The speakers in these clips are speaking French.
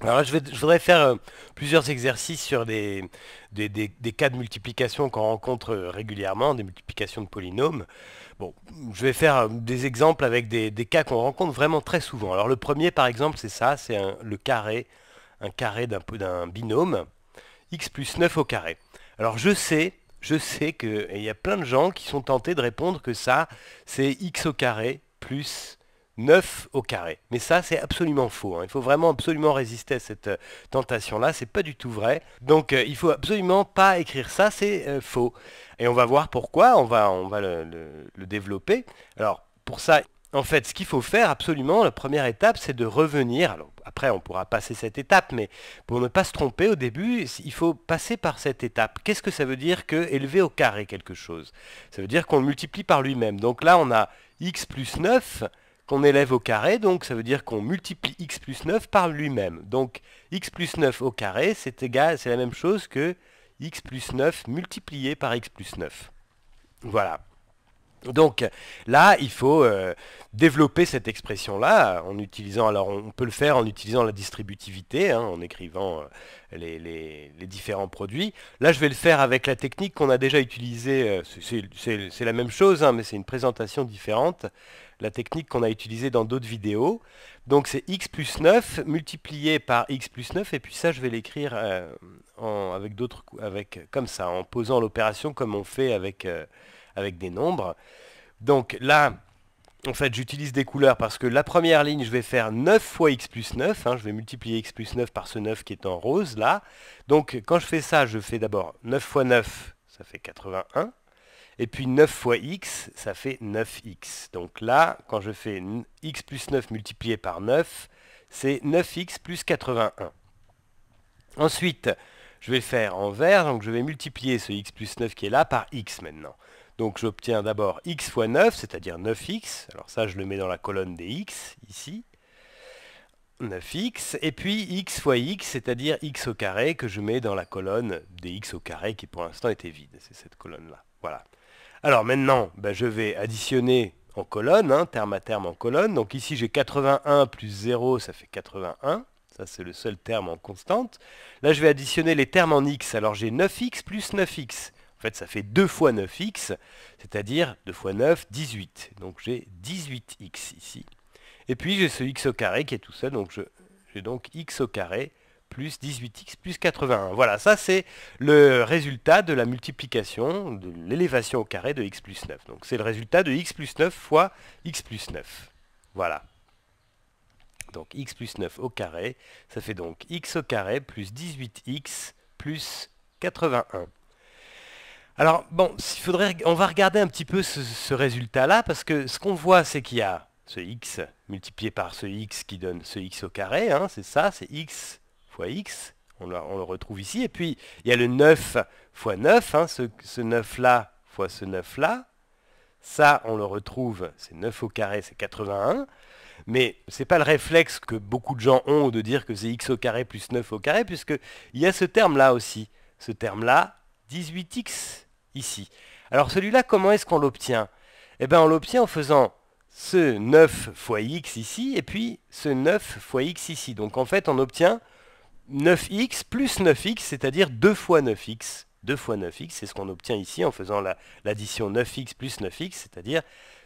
Alors je, voudrais faire euh, plusieurs exercices sur des, cas de multiplication qu'on rencontre euh, régulièrement, des multiplications de polynômes. Bon, je vais faire euh, des exemples avec des, cas qu'on rencontre vraiment très souvent. Alors le premier, par exemple, c'est ça, c'est le carré, un carré d'un binôme, x plus 9 au carré. Alors je sais, je sais qu'il y a plein de gens qui sont tentés de répondre que ça, c'est x au carré plus 9 au carré. Mais ça, c'est absolument faux. Hein. Il faut vraiment absolument résister à cette euh, tentation-là. C'est pas du tout vrai. Donc, euh, il faut absolument pas écrire ça. C'est euh, faux. Et on va voir pourquoi. On va, on va le, développer. Alors, pour ça, en fait, ce qu'il faut faire absolument, la première étape, c'est de revenir. Alors, après, on pourra passer cette étape, mais pour ne pas se tromper au début, il faut passer par cette étape. Qu'est-ce que ça veut dire que élever au carré quelque chose Ça veut dire qu'on le multiplie par lui-même. Donc là, on a x plus 9 qu'on élève au carré, donc ça veut dire qu'on multiplie x plus 9 par lui-même. Donc x plus 9 au carré, c'est égal, c'est la même chose que x plus 9 multiplié par x plus 9. Voilà. Donc là, il faut euh, développer cette expression-là euh, en utilisant, alors on peut le faire en utilisant la distributivité, hein, en écrivant euh, les, différents produits. Là, je vais le faire avec la technique qu'on a déjà utilisée, c'est la même chose, hein, mais c'est une présentation différente la technique qu'on a utilisée dans d'autres vidéos. Donc c'est x plus 9 multiplié par x plus 9, et puis ça je vais l'écrire euh, avec d'autres avec comme ça, en posant l'opération comme on fait avec, euh, avec des nombres. Donc là, en fait, j'utilise des couleurs parce que la première ligne, je vais faire 9 fois x plus 9. Hein, je vais multiplier x plus 9 par ce 9 qui est en rose, là. Donc, quand je fais ça, je fais d'abord 9 fois 9, ça fait 81. Et puis 9 fois x, ça fait 9x. Donc là, quand je fais x plus 9 multiplié par 9, c'est 9x plus 81. Ensuite, je vais faire en vert, donc je vais multiplier ce x plus 9 qui est là par x maintenant. Donc j'obtiens d'abord x fois 9, c'est-à-dire 9x. Alors ça, je le mets dans la colonne des x, ici. 9x, et puis x fois x, c'est-à-dire x au carré, que je mets dans la colonne des x au carré, qui pour l'instant était vide. C'est cette colonne-là. Voilà. Alors maintenant, ben, je vais additionner en colonne, hein, terme à terme en colonne. Donc ici, j'ai 81 plus 0, ça fait 81. Ça, c'est le seul terme en constante. Là, je vais additionner les termes en x. Alors j'ai 9x plus 9x. En fait, ça fait 2 fois 9x, c'est-à-dire 2 fois 9, 18. Donc j'ai 18x ici. Et puis j'ai ce x au carré qui est tout seul, donc j'ai donc x au carré plus 18x plus 81. Voilà, ça c'est le résultat de la multiplication, de l'élévation au carré de x plus 9. Donc c'est le résultat de x plus 9 fois x plus 9. Voilà. Donc x plus 9 au carré, ça fait donc x au carré plus 18x plus 81. Alors bon, faudrait, on va regarder un petit peu ce, résultat-là, parce que ce qu'on voit, c'est qu'il y a ce x multiplié par ce x qui donne ce x au carré, hein, c'est ça, c'est x x, on, on, le retrouve ici. Et puis, il y a le 9 fois 9, hein, ce, 9-là fois ce 9-là. Ça, on le retrouve, c'est 9 au carré, c'est 81. Mais ce n'est pas le réflexe que beaucoup de gens ont de dire que c'est x au carré plus 9 au carré, puisqu'il y a ce terme-là aussi. Ce terme-là, 18x, ici. Alors celui-là, comment est-ce qu'on l'obtient Eh bien, on l'obtient en faisant ce 9 fois x ici, et puis ce 9 fois x ici. Donc en fait, on obtient 9x plus 9x, c'est-à-dire 2 fois 9x. 2 fois 9x, c'est ce qu'on obtient ici en faisant l'addition 9x plus 9x, c'est-à-dire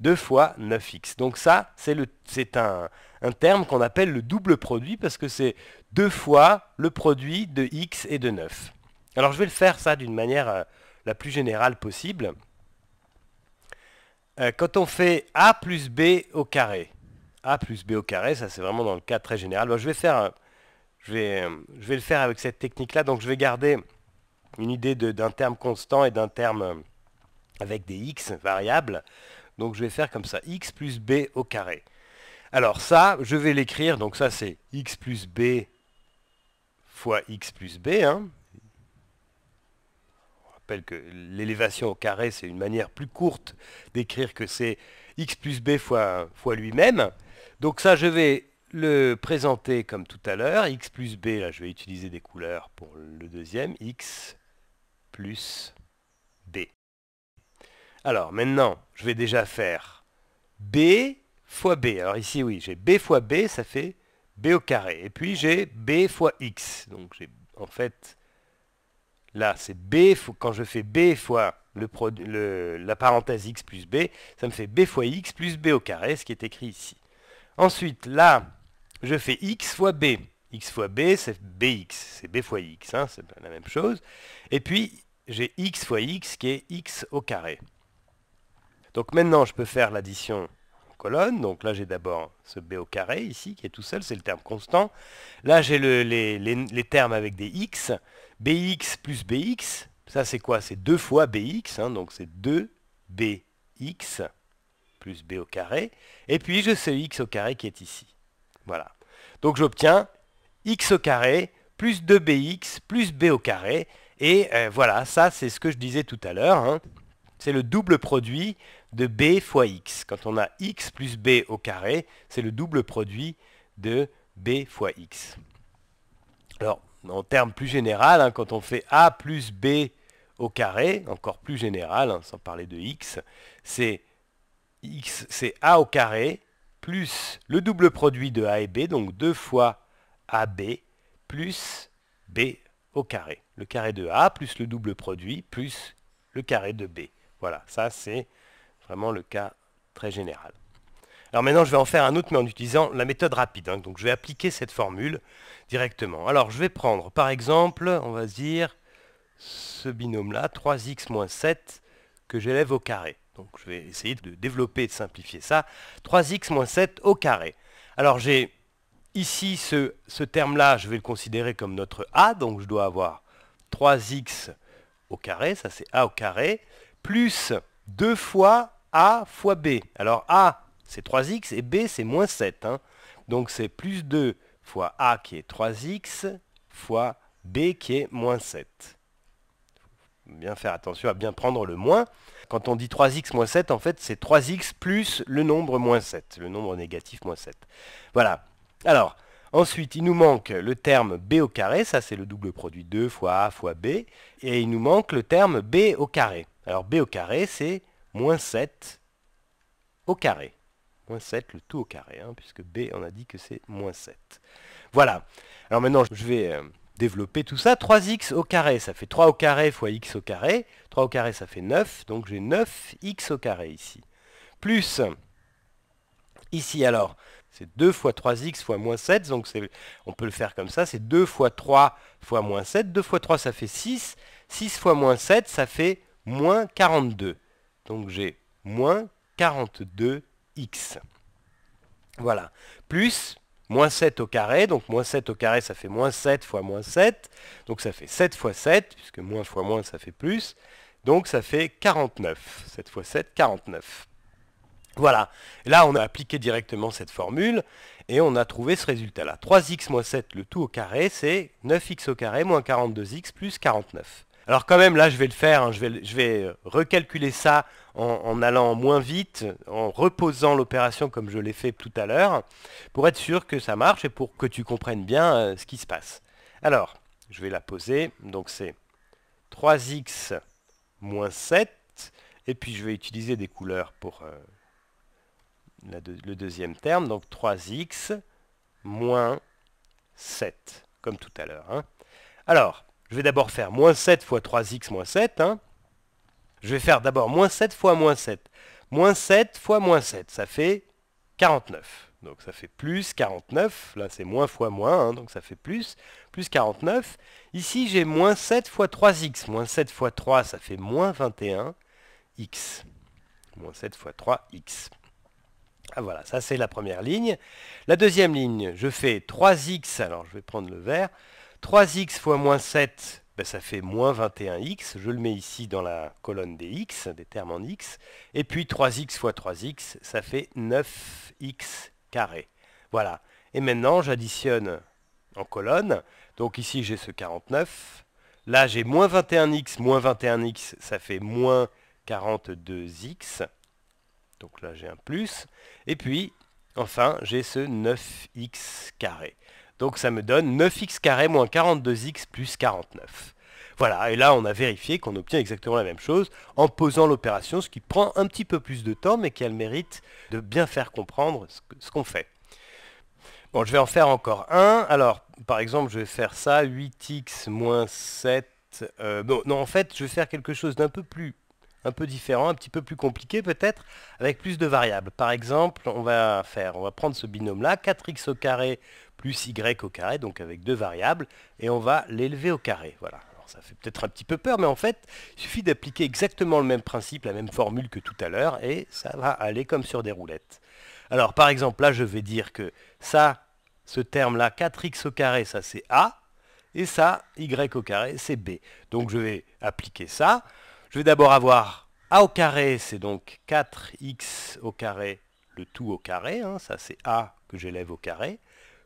2 fois 9x. Donc ça, c'est un, un, terme qu'on appelle le double produit parce que c'est 2 fois le produit de x et de 9. Alors je vais le faire ça d'une manière euh, la plus générale possible. Euh, quand on fait a plus b au carré, a plus b au carré, ça c'est vraiment dans le cas très général. je vais faire un, je vais, le faire avec cette technique-là. Donc je vais garder une idée d'un terme constant et d'un terme euh, avec des x variables. Donc je vais faire comme ça, x plus b au carré. Alors ça, je vais l'écrire, donc ça c'est x plus b fois x plus b. Hein. On rappelle que l'élévation au carré, c'est une manière plus courte d'écrire que c'est x plus b fois lui-même. Donc ça, je vais le présenter comme tout à l'heure, x plus b, là je vais utiliser des couleurs pour le deuxième, x plus b. Alors maintenant, je vais déjà faire b fois b. Alors ici, oui, j'ai b fois b, ça fait b au carré. Et puis j'ai b fois x. Donc j'ai en fait, là c'est b, quand je fais b fois le, la parenthèse x plus b, ça me fait b fois x plus b au carré, ce qui est écrit ici. Ensuite, là, je fais x fois b. x fois b, c'est bx, c'est b fois x, hein, c'est la même chose. Et puis, j'ai x fois x qui est x au carré. Donc maintenant, je peux faire l'addition colonne. Donc là, j'ai d'abord ce b au carré ici, qui est tout seul, c'est le terme constant. Là, j'ai les, termes avec des x. bx plus bx, ça c'est quoi C'est 2 fois bx, hein, donc c'est 2bx plus b au carré. Et puis, j'ai ce x au carré qui est ici. Voilà. Donc j'obtiens x au carré plus 2bx plus b au carré. Et euh, voilà, ça c'est ce que je disais tout à l'heure. Hein. C'est le double produit de b fois x. Quand on a x plus b au carré, c'est le double produit de b fois x. Alors, en termes plus général, hein, quand on fait a plus b au carré, encore plus général, hein, sans parler de x, c'est x, c'est a au carré plus le double produit de A et B, donc 2 fois AB plus B au carré. Le carré de A plus le double produit plus le carré de B. Voilà, ça c'est vraiment le cas très général. Alors maintenant, je vais en faire un autre, mais en utilisant la méthode rapide. Hein. Donc je vais appliquer cette formule directement. Alors je vais prendre, par exemple, on va dire, ce binôme-là, 3x moins 7, que j'élève au carré. Donc je vais essayer de développer de simplifier ça. 3x-7 moins au carré. Alors j'ai ici ce, terme-là, je vais le considérer comme notre a, donc je dois avoir 3x au carré, ça c'est a au carré, plus 2 fois a fois b. Alors a c'est 3x et b c'est moins 7. Hein. Donc c'est plus 2 fois a qui est 3x fois b qui est moins 7 bien faire attention à bien prendre le moins. Quand on dit 3x moins 7, en fait, c'est 3x plus le nombre moins 7, le nombre négatif moins 7. Voilà. Alors, ensuite, il nous manque le terme b au carré, ça c'est le double produit 2 fois a fois b, et il nous manque le terme b au carré. Alors, b au carré, c'est moins 7 au carré. Moins 7, le tout au carré, hein, puisque b, on a dit que c'est moins 7. Voilà. Alors maintenant, je vais... Euh, développer tout ça. 3x au carré, ça fait 3 au carré fois x au carré. 3 au carré, ça fait 9. Donc j'ai 9x au carré ici. Plus, ici alors, c'est 2 fois 3x fois moins 7. Donc on peut le faire comme ça. C'est 2 fois 3 fois moins 7. 2 fois 3, ça fait 6. 6 fois moins 7, ça fait moins 42. Donc j'ai moins 42x. Voilà. Plus, moins 7 au carré, donc moins 7 au carré ça fait moins 7 fois moins 7, donc ça fait 7 fois 7, puisque moins fois moins ça fait plus, donc ça fait 49, 7 fois 7, 49. Voilà, là on a appliqué directement cette formule et on a trouvé ce résultat-là. 3x moins 7, le tout au carré, c'est 9x au carré moins 42x plus 49. Alors quand même, là, je vais le faire, hein, je, vais, euh, recalculer ça en, allant moins vite, en reposant l'opération comme je l'ai fait tout à l'heure, pour être sûr que ça marche et pour que tu comprennes bien euh, ce qui se passe. Alors, je vais la poser, donc c'est 3x moins 7, et puis je vais utiliser des couleurs pour euh, le deuxième terme, donc 3x moins 7, comme tout à l'heure. Hein. Alors, je vais d'abord faire moins 7 fois 3x moins 7. Hein. Je vais faire d'abord moins 7 fois moins 7. Moins 7 fois moins 7, ça fait 49. Donc ça fait plus 49. Là, c'est moins fois moins, hein, donc ça fait plus. Plus 49. Ici, j'ai moins 7 fois 3x. Moins 7 fois 3, ça fait moins 21x. Moins 7 fois 3x. Ah, voilà, ça c'est la première ligne. La deuxième ligne, je fais 3x, alors je vais prendre le vert. 3x fois moins 7, ben, ça fait moins 21x. Je le mets ici dans la colonne des x, des termes en x. Et puis 3x fois 3x, ça fait 9x carré. Voilà. Et maintenant, j'additionne en colonne. Donc ici, j'ai ce 49. Là, j'ai moins 21x, moins 21x, ça fait moins 42x. Donc là, j'ai un plus. Et puis, enfin, j'ai ce 9x carré. Donc ça me donne 9x carré moins 42x plus 49. Voilà, et là on a vérifié qu'on obtient exactement la même chose en posant l'opération, ce qui prend un petit peu plus de temps, mais qui a le mérite de bien faire comprendre ce qu'on fait. Bon, je vais en faire encore un. Alors, par exemple, je vais faire ça, 8x moins 7. Euh, bon, non, en fait, je vais faire quelque chose d'un peu plus un peu différent, un petit peu plus compliqué peut-être, avec plus de variables. Par exemple, on va faire, on va prendre ce binôme-là, 4x au carré plus y au carré, donc avec deux variables, et on va l'élever au carré. Voilà. ça fait peut-être un petit peu peur, mais en fait, il suffit d'appliquer exactement le même principe, la même formule que tout à l'heure, et ça va aller comme sur des roulettes. Alors, par exemple, là, je vais dire que ça, ce terme-là, 4x au carré, ça c'est A, et ça, y au carré, c'est B. Donc, je vais appliquer ça. Je vais d'abord avoir A au carré, c'est donc 4x au carré, le tout au carré, hein. ça c'est A que j'élève au carré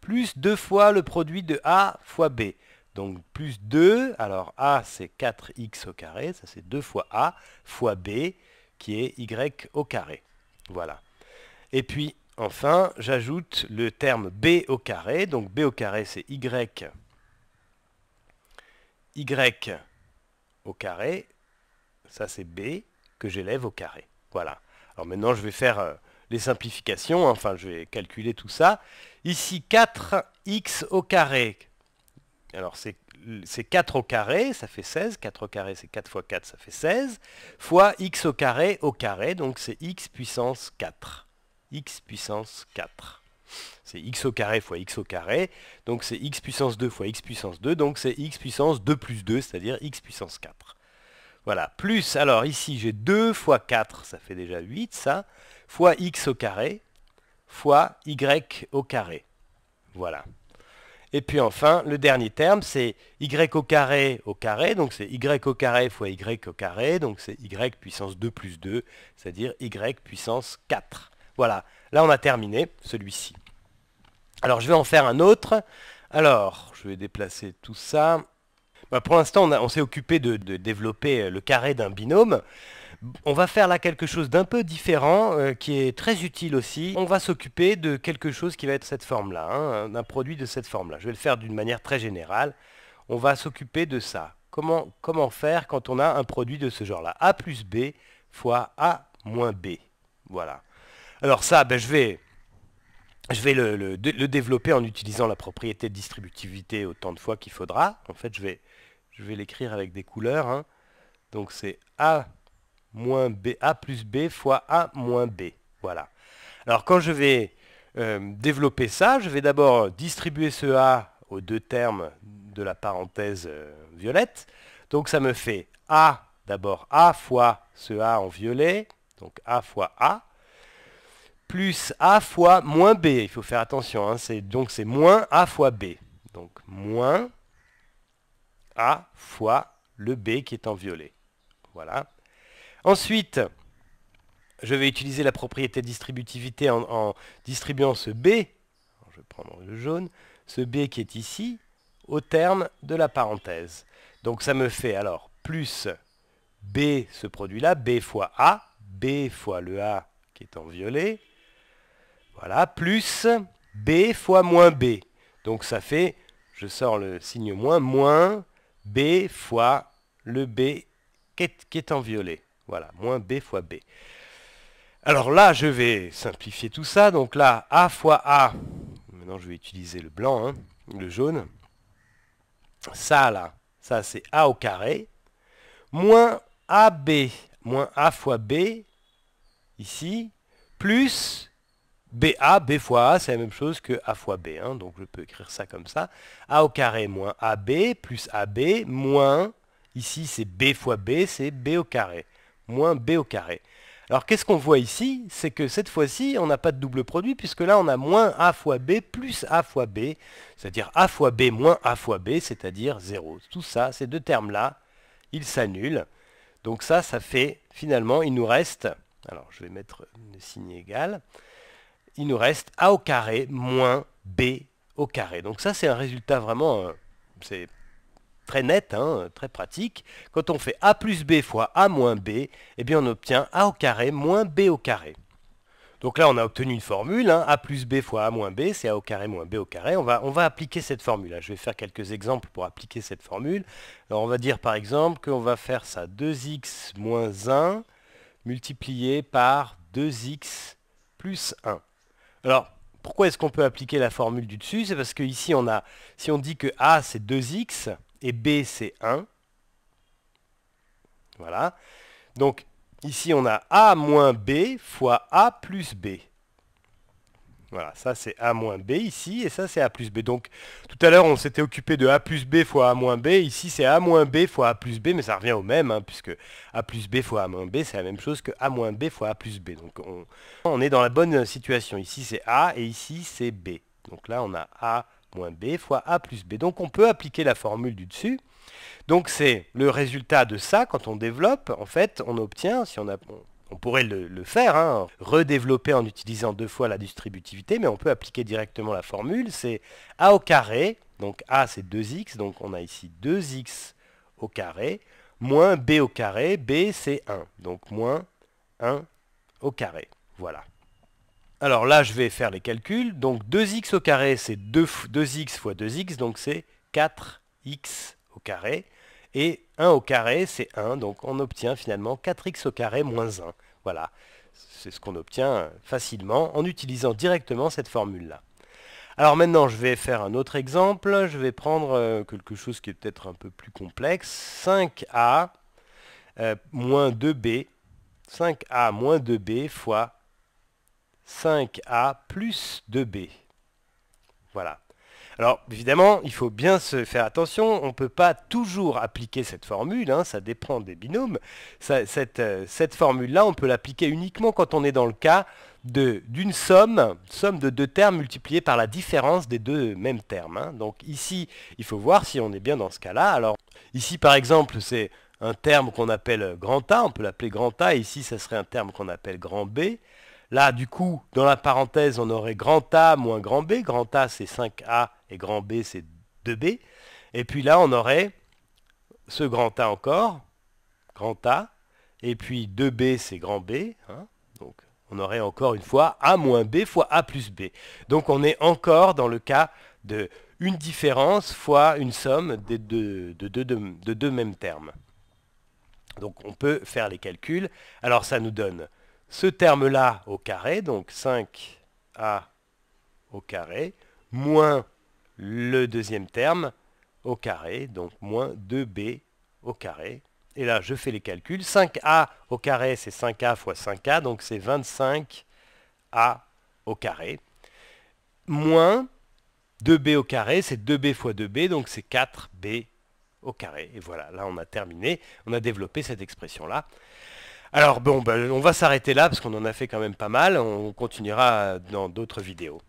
plus 2 fois le produit de A fois B. Donc plus 2, alors A c'est 4x au carré, ça c'est 2 fois A fois B qui est Y au carré. Voilà. Et puis enfin, j'ajoute le terme B au carré, donc B au carré c'est Y, Y au carré, ça c'est B que j'élève au carré. Voilà. Alors maintenant je vais faire euh, les simplifications, hein, enfin je vais calculer tout ça. Ici 4x au carré. Alors c'est 4 au carré, ça fait 16. 4 au carré, c'est 4 fois 4, ça fait 16. Fois x au carré au carré, donc c'est x puissance 4. x puissance 4. C'est x au carré fois x au carré, donc c'est x puissance 2 fois x puissance 2, donc c'est x puissance 2 plus 2, c'est-à-dire x puissance 4. Voilà, plus, alors ici j'ai 2 fois 4, ça fait déjà 8 ça, fois x au carré, fois y au carré. Voilà. Et puis enfin, le dernier terme, c'est y au carré au carré, donc c'est y au carré fois y au carré, donc c'est y puissance 2 plus 2, c'est-à-dire y puissance 4. Voilà, là on a terminé celui-ci. Alors je vais en faire un autre. Alors, je vais déplacer tout ça. Bah, pour l'instant, on, s'est occupé de, développer euh, le carré d'un binôme. On va faire là quelque chose d'un peu différent, euh, qui est très utile aussi. On va s'occuper de quelque chose qui va être cette forme-là, hein, hein, d'un produit de cette forme-là. Je vais le faire d'une manière très générale. On va s'occuper de ça. Comment, faire quand on a un produit de ce genre-là A plus B fois A moins B. Voilà. Alors ça, ben, je vais, je vais le, développer en utilisant la propriété de distributivité autant de fois qu'il faudra. En fait, je vais je vais l'écrire avec des couleurs. Hein. Donc c'est A moins B, A plus B fois A moins B. Voilà. Alors quand je vais euh, développer ça, je vais d'abord distribuer ce A aux deux termes de la parenthèse euh, violette. Donc ça me fait A, d'abord A fois ce A en violet, donc A fois A, plus A fois moins B. Il faut faire attention, hein, donc c'est moins A fois B. Donc moins a fois le B qui est en violet. Voilà. Ensuite, je vais utiliser la propriété distributivité en, en distribuant ce B, je vais prendre le jaune, ce B qui est ici, au terme de la parenthèse. Donc ça me fait alors plus B, ce produit-là, B fois A, B fois le A qui est en violet, voilà, plus B fois moins B. Donc ça fait, je sors le signe moins, moins B fois le B qui est, en violet. Voilà, moins B fois B. Alors là, je vais simplifier tout ça. Donc là, A fois A, maintenant je vais utiliser le blanc, hein, le jaune. Ça là, ça c'est A au carré, moins AB, moins A fois B, ici, plus BA, B fois A, c'est la même chose que A fois B, hein, donc je peux écrire ça comme ça. A au carré moins AB plus AB moins, ici c'est B fois B, c'est B au carré, moins B au carré. Alors qu'est-ce qu'on voit ici C'est que cette fois-ci, on n'a pas de double produit, puisque là on a moins A fois B plus A fois B, c'est-à-dire A fois B moins A fois B, c'est-à-dire 0. Tout ça, ces deux termes-là, ils s'annulent. Donc ça, ça fait, finalement, il nous reste, alors je vais mettre le signe égal, il nous reste a au carré moins b au carré. Donc ça, c'est un résultat vraiment euh, c'est très net, hein, très pratique. Quand on fait a plus b fois a moins b, eh bien on obtient a au carré moins b au carré. Donc là, on a obtenu une formule, hein. a plus b fois a moins b, c'est a au carré moins b au carré. On va, on va appliquer cette formule. Je vais faire quelques exemples pour appliquer cette formule. Alors on va dire par exemple qu'on va faire ça 2x moins 1 multiplié par 2x plus 1. Alors, pourquoi est-ce qu'on peut appliquer la formule du dessus C'est parce que ici on a, si on dit que A c'est 2x et B c'est 1, voilà. Donc ici on a A moins B fois A plus B. Voilà, ça c'est A moins B ici, et ça c'est A plus B. Donc tout à l'heure on s'était occupé de A plus B fois A moins B, ici c'est A moins B fois A plus B, mais ça revient au même, hein, puisque A plus B fois A moins B, c'est la même chose que A moins B fois A plus B. Donc on, on est dans la bonne situation. Ici c'est A et ici c'est B. Donc là on a A moins B fois A plus B. Donc on peut appliquer la formule du dessus. Donc c'est le résultat de ça, quand on développe, en fait, on obtient, si on, a, on pourrait le, faire, hein. redévelopper en utilisant deux fois la distributivité, mais on peut appliquer directement la formule, c'est a au carré, donc a c'est 2x, donc on a ici 2x au carré, moins b au carré, b c'est 1, donc moins 1 au carré, voilà. Alors là, je vais faire les calculs, donc 2x au carré c'est 2, 2x fois 2x, donc c'est 4x au carré, et 1 au carré, c'est 1, donc on obtient finalement 4x au carré moins 1. Voilà, c'est ce qu'on obtient euh, facilement en utilisant directement cette formule-là. Alors maintenant, je vais faire un autre exemple. Je vais prendre euh, quelque chose qui est peut-être un peu plus complexe. 5a euh, moins 2b. 5a moins 2b fois 5a plus 2b. Voilà. Alors évidemment, il faut bien se faire attention, on ne peut pas toujours appliquer cette formule, hein. ça dépend des binômes. Euh, cette, formule-là, on peut l'appliquer uniquement quand on est dans le cas d'une somme, somme de deux termes multipliés par la différence des deux mêmes termes. Hein. Donc ici, il faut voir si on est bien dans ce cas-là. Alors ici, par exemple, c'est un terme qu'on appelle grand A, on peut l'appeler grand A, ici, ça serait un terme qu'on appelle grand B. Là, du coup, dans la parenthèse, on aurait grand A moins grand B. Grand A, c'est 5A et grand B c'est 2B. Et puis là, on aurait ce grand A encore, grand A, et puis 2B c'est grand B. Hein. donc on aurait encore une fois A moins B fois A plus B. Donc on est encore dans le cas de une différence fois une somme de deux, de, de, deux mêmes termes. Donc on peut faire les calculs. Alors ça nous donne ce terme-là au carré, donc 5A au carré, moins le deuxième terme au carré, donc moins 2b au carré. Et là, je fais les calculs. 5a au carré, c'est 5a fois 5a, donc c'est 25a au carré. Moins 2b au carré, c'est 2b fois 2b, donc c'est 4b au carré. Et voilà, là on a terminé, on a développé cette expression-là. Alors bon, ben, on va s'arrêter là parce qu'on en a fait quand même pas mal, on continuera dans d'autres vidéos.